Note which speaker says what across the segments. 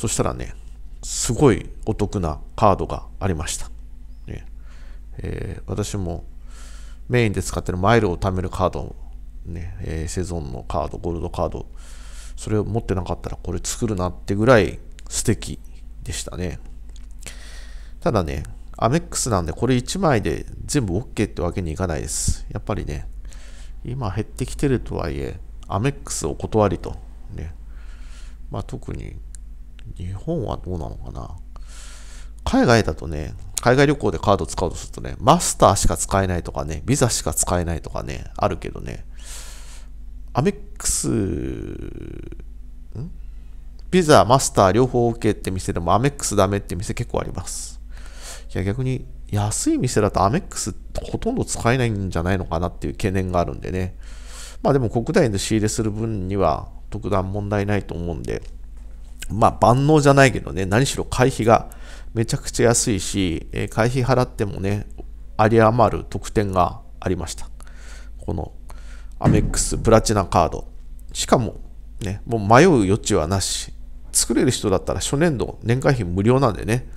Speaker 1: そしたらね、すごいお得なカードがありました。ねえー、私もメインで使ってるマイルを貯めるカード、ねえー、セゾンのカード、ゴールドカード、それを持ってなかったらこれ作るなってぐらい素敵でしたね。ただね、アメックスなんでこれ1枚で全部 OK ってわけにいかないです。やっぱりね、今減ってきてるとはいえ、アメックスお断りと、ね。まあ、特に日本はどうなのかな海外だとね、海外旅行でカード使おうとするとね、マスターしか使えないとかね、ビザしか使えないとかね、あるけどね、アメックス、んビザ、マスター両方 OK って店でもアメックスダメって店結構あります。いや逆に安い店だとアメックスほとんど使えないんじゃないのかなっていう懸念があるんでね。まあでも国内で仕入れする分には特段問題ないと思うんで、まあ、万能じゃないけどね、何しろ会費がめちゃくちゃ安いし、えー、会費払ってもね、有り余る特典がありました。このアメックスプラチナカード。しかも、ね、もう迷う余地はなし。作れる人だったら初年度年会費無料なんでね、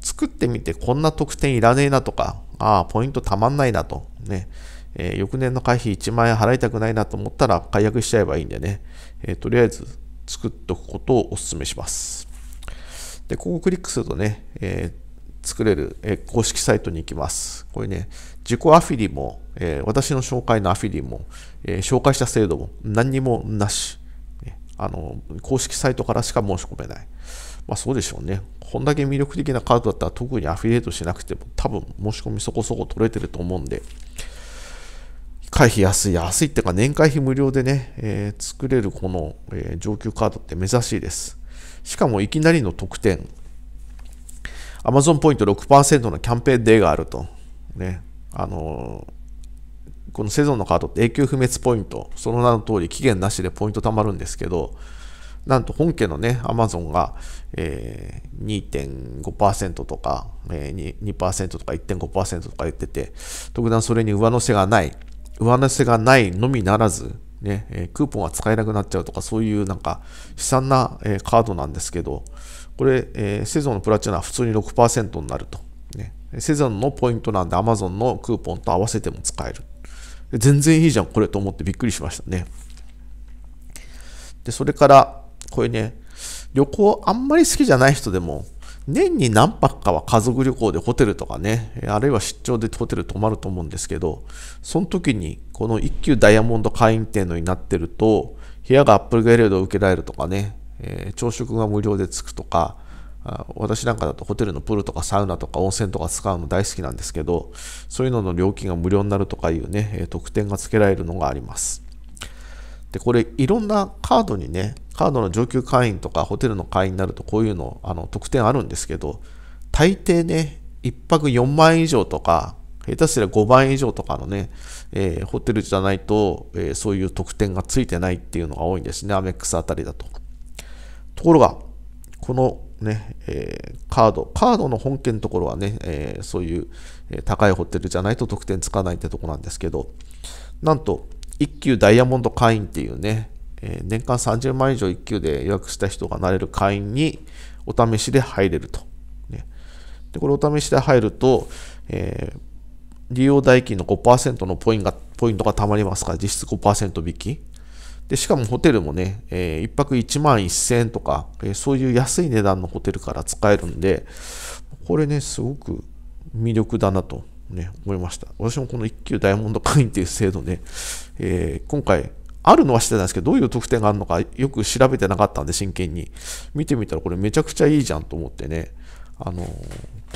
Speaker 1: 作ってみてこんな特典いらねえなとか、ああ、ポイントたまんないなと、ね、えー、翌年の会費1万円払いたくないなと思ったら解約しちゃえばいいんでね、えー、とりあえず作っておくことをお勧めします。で、ここをクリックするとね、えー、作れる、えー、公式サイトに行きます。これね、自己アフィリも、えー、私の紹介のアフィリも、え紹介した制度も何にもなし。あの公式サイトからしか申し込めない。まあそうでしょうね。こんだけ魅力的なカードだったら特にアフィリエイトしなくても多分申し込みそこそこ取れてると思うんで、会費安い、安いっていうか年会費無料でね、えー、作れるこの、えー、上級カードって珍しいです。しかもいきなりの特典、Amazon ポイント6%のキャンペーンデーがあると。ね、あのー、このセゾンのカードって永久不滅ポイント、その名の通り期限なしでポイント貯まるんですけど、なんと本家のね、Amazon が、えー、2.5%とか、えー、2%とか1.5%とか言ってて、特段それに上乗せがない上乗せがないのみならず、ね、えクーポンが使えなくなっちゃうとか、そういうなんか悲惨な、えカードなんですけど、これ、えセゾンのプラチナは普通に6%になると。ね、セゾンのポイントなんで Amazon のクーポンと合わせても使える。全然いいじゃん、これと思ってびっくりしましたね。で、それから、これね、旅行あんまり好きじゃない人でも、年に何泊かは家族旅行でホテルとかね、あるいは出張でホテル泊まると思うんですけど、その時にこの一級ダイヤモンド会員っていうのになってると、部屋がアップルグレードを受けられるとかね、えー、朝食が無料でつくとか、私なんかだとホテルのプールとかサウナとか温泉とか使うの大好きなんですけど、そういうのの料金が無料になるとかいうね、特典が付けられるのがあります。で、これいろんなカードにね、カードの上級会員とかホテルの会員になるとこういうの、あの、特典あるんですけど、大抵ね、1泊4万円以上とか、下手すりゃ5万円以上とかのね、えー、ホテルじゃないと、えー、そういう特典がついてないっていうのが多いんですね、アメックスあたりだと。ところが、このね、えー、カード、カードの本件のところはね、えそういう高いホテルじゃないと特典つかないってとこなんですけど、なんと、1級ダイヤモンド会員っていうね、えー、年間30万以上1級で予約した人がなれる会員にお試しで入れると。ね、でこれお試しで入ると、えー、利用代金の5%のポインがポイントがたまりますから、実質5%引き。で、しかもホテルもね、えー、1泊1万1000円とか、えー、そういう安い値段のホテルから使えるんで、これね、すごく魅力だなとね、思いました。私もこの1級ダイヤモンド会員っていう制度ね、えー、今回、あるのは知ってたんですけど、どういう特典があるのかよく調べてなかったんで、真剣に。見てみたら、これめちゃくちゃいいじゃんと思ってね。あの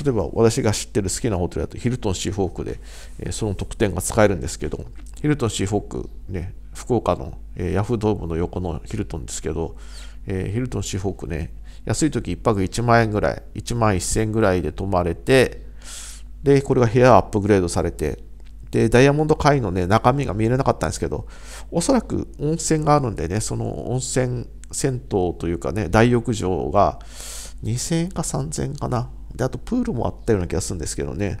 Speaker 1: 例えば私が知ってる好きなホテルだとヒルトンシーフォークで、えその特典が使えるんですけど、ヒルトンシーフォーク、ね、福岡の、えヤフードームの横のヒルトンですけど、えー、ヒルトンシーフォークね、安い時1泊1万円ぐらい、1万1000円ぐらいで泊まれて、で、これが部屋アップグレードされて、で、ダイヤモンド会のね、中身が見えなかったんですけど、おそらく温泉があるんでね、その温泉、銭湯というかね、大浴場が2000円か3000円かな。で、あとプールもあったような気がするんですけどね、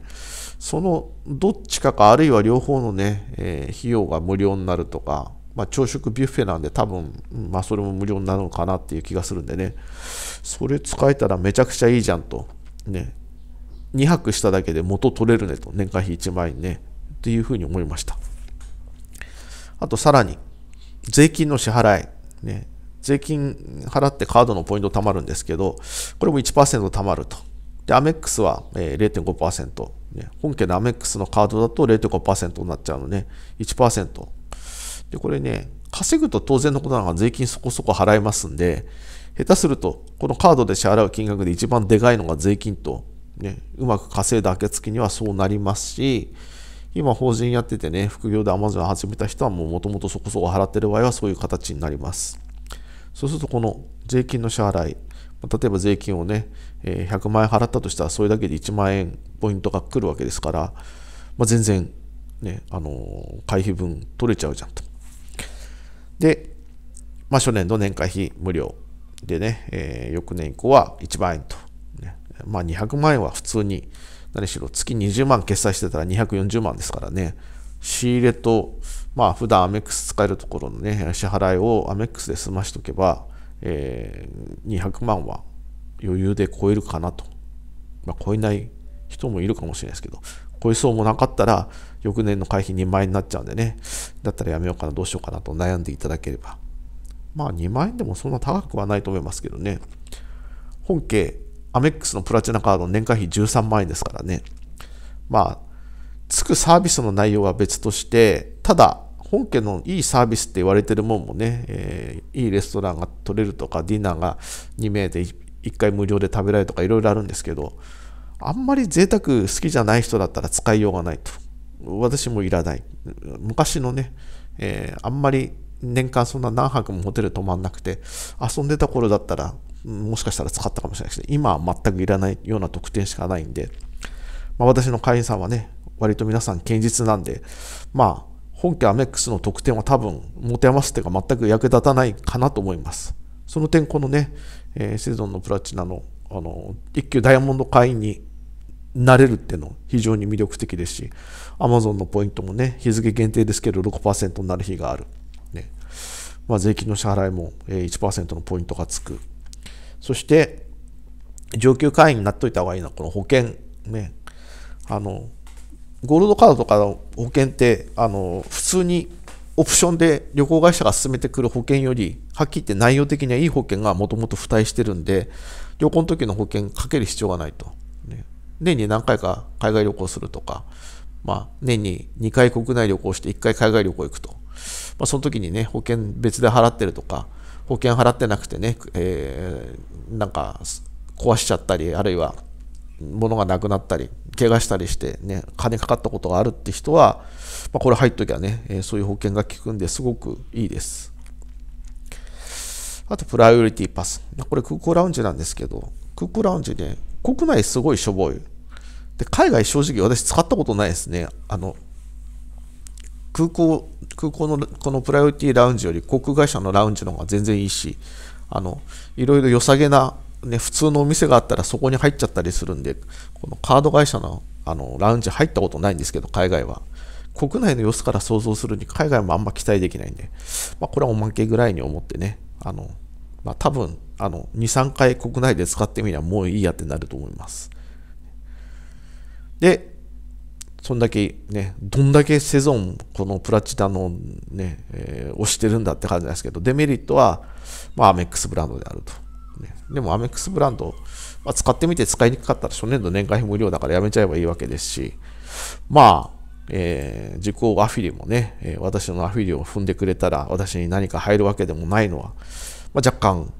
Speaker 1: そのどっちかか、あるいは両方のね、えー、費用が無料になるとか、まあ、朝食ビュッフェなんで多分、まあ、それも無料になるのかなっていう気がするんでね、それ使えたらめちゃくちゃいいじゃんと、ね、2泊しただけで元取れるねと、年会費1万円ね、っていうふうに思いました。あとさらに、税金の支払い、ね、税金払ってカードのポイント貯まるんですけど、これも1%貯まると。で、アメックスは0.5%、ね、本家のアメックスのカードだと0.5%になっちゃうので、1%。で、これね、稼ぐと当然のことながら税金そこそこ払いますんで、下手すると、このカードで支払う金額で一番でかいのが税金とね、うまく稼いだ暁にはそうなりますし、今法人やっててね、副業で Amazon 始めた人はもともとそこそこ払ってる場合はそういう形になります。そうするとこの税金の支払い、例えば税金をね、100万円払ったとしたらそれだけで1万円ポイントが来るわけですから、まあ、全然、ね、あの回避分取れちゃうじゃんと。で、まあ、初年度年会費無料でね、えー、翌年以降は1万円と、ね、まあ、200万円は普通に、何しろ月20万決済してたら240万ですからね、仕入れと、まあ、普段アメックス使えるところのね、支払いをアメックスで済ましておけば、えー、200万は余裕で超えるかなと。まあ、超えない人もいるかもしれないですけど、超えそうもなかったら、翌年の会費2万円になっちゃうんでね、だったらやめようかな、どうしようかなと悩んでいただければ。まあ、2万円でもそんな高くはないと思いますけどね。本家アメックスのプラチナカード年会費13万円ですからね。まあ、つくサービスの内容は別として、ただ、本家のいいサービスって言われてるもんもね、えー、いいレストランが取れるとか、ディナーが2名で1回無料で食べられるとか、いろいろあるんですけど、あんまり贅沢好きじゃない人だったら使いようがないと。私もいらない。昔のね、えー、あんまり年間そんな何泊もホテル泊まんなくて、遊んでた頃だったらもしかしたら使ったかもしれないですね。今は全くいらないような特典しかないんで、まあ、私の会員さんはね、割と皆さん堅実なんで、まあ、本家アメックスの特典は多分、持て余すいうか全く役立たないかなと思います。その点、このね、えー、セゾンのプラチナのあの一級ダイヤモンド会員になれるっていうの非常に魅力的ですし、Amazon のポイントもね、日付限定ですけど6%になる日がある。ねまあ、税金の支払いも1%のポイントがつく。そして上級会員になっといた方がいいのはこの保険ねあのゴールドカードとかの保険ってあの普通にオプションで旅行会社が進めてくる保険よりはっきり言って内容的にはいい保険がもともと付帯してるんで旅行の時の保険かける必要がないと、ね、年に何回か海外旅行するとか、まあ、年に2回国内旅行して1回海外旅行行くと、まあ、その時にね保険別で払ってるとか保険払ってなくてね、えー、なんか壊しちゃったり、あるいは物がなくなったり、怪我したりしてね、金かかったことがあるって人は、まあ、これ入っときゃね、えー、そういう保険が効くんですごくいいです。あと、プライオリティパス。これ空港ラウンジなんですけど、空港ラウンジね、国内すごいしょぼい。で、海外正直私使ったことないですね。あの、空港、空港のこのプライオリティラウンジより航空会社のラウンジの方が全然いいし、あの、いろいろ良さげな、ね、普通のお店があったらそこに入っちゃったりするんで、このカード会社のあのラウンジ入ったことないんですけど、海外は。国内の様子から想像するに海外もあんま期待できないんで、まあ、これはおまけぐらいに思ってね、あの、まあ、多分、あの、2、3回国内で使ってみればもういいやってなると思います。で、そんだけね、どんだけセゾン、このプラチナのね、えー、してるんだって感じなんですけど、デメリットは、まあ、アメックスブランドであると。ね、でも、アメックスブランド、まあ、使ってみて使いにくかったら初年度年会費無料だからやめちゃえばいいわけですし、まあ、えー、受講アフィリもね、えー、私のアフィリを踏んでくれたら、私に何か入るわけでもないのは、まあ、若干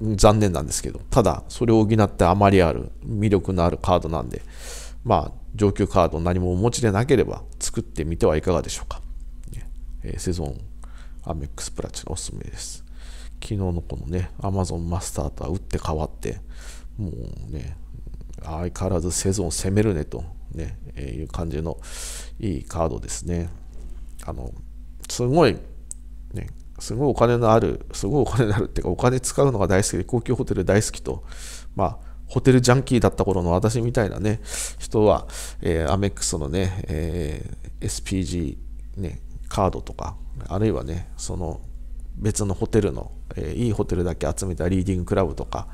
Speaker 1: 残念なんですけど、ただ、それを補ってあまりある、魅力のあるカードなんで、まあ、上級カード何もお持ちでなければ作ってみてはいかがでしょうか。えー、セゾンアメックスプラチナおすすめです。昨日のこのね、Amazon マスターとは打って変わって、もうね、相変わらずセゾン攻めるねとね、えー、いう感じのいいカードですね。あの、すごい、ね、すごいお金のある、すごいお金のあるっていうか、お金使うのが大好きで、高級ホテル大好きと、まあ、ホテルジャンキーだった頃の私みたいなね、人は、えー、アメックスのね、えー、SPG ね、カードとか、あるいはね、その別のホテルの、えー、いいホテルだけ集めたリーディングクラブとか、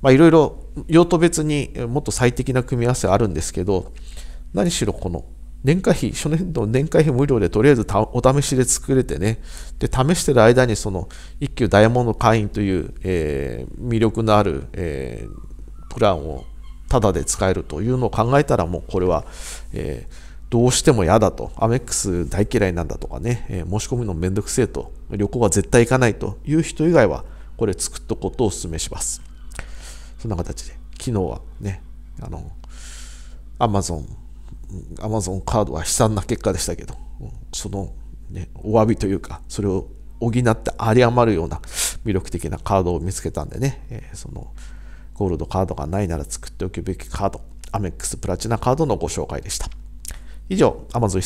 Speaker 1: まあいろいろ用途別にもっと最適な組み合わせあるんですけど、何しろこの年会費、初年度年会費無料でとりあえずお試しで作れてね、で、試してる間にその一級ダイヤモンド会員という、えー、魅力のある、えー、プランをタダで使えるというのを考えたらもうこれは、えー、どうしても嫌だと、アメックス大嫌いなんだとかね、えー、申し込むのめんどくせえと、旅行は絶対行かないという人以外は、これ作っとくことをお勧めします。そんな形で、昨日はね、あの、アマゾン、アマゾンカードは悲惨な結果でしたけど、その、ね、お詫びというか、それを補って有り余るような魅力的なカードを見つけたんでね、えー、その、ゴールドカードがないなら作っておくべきカード、アメックスプラチナカードのご紹介でした。以上、Amazon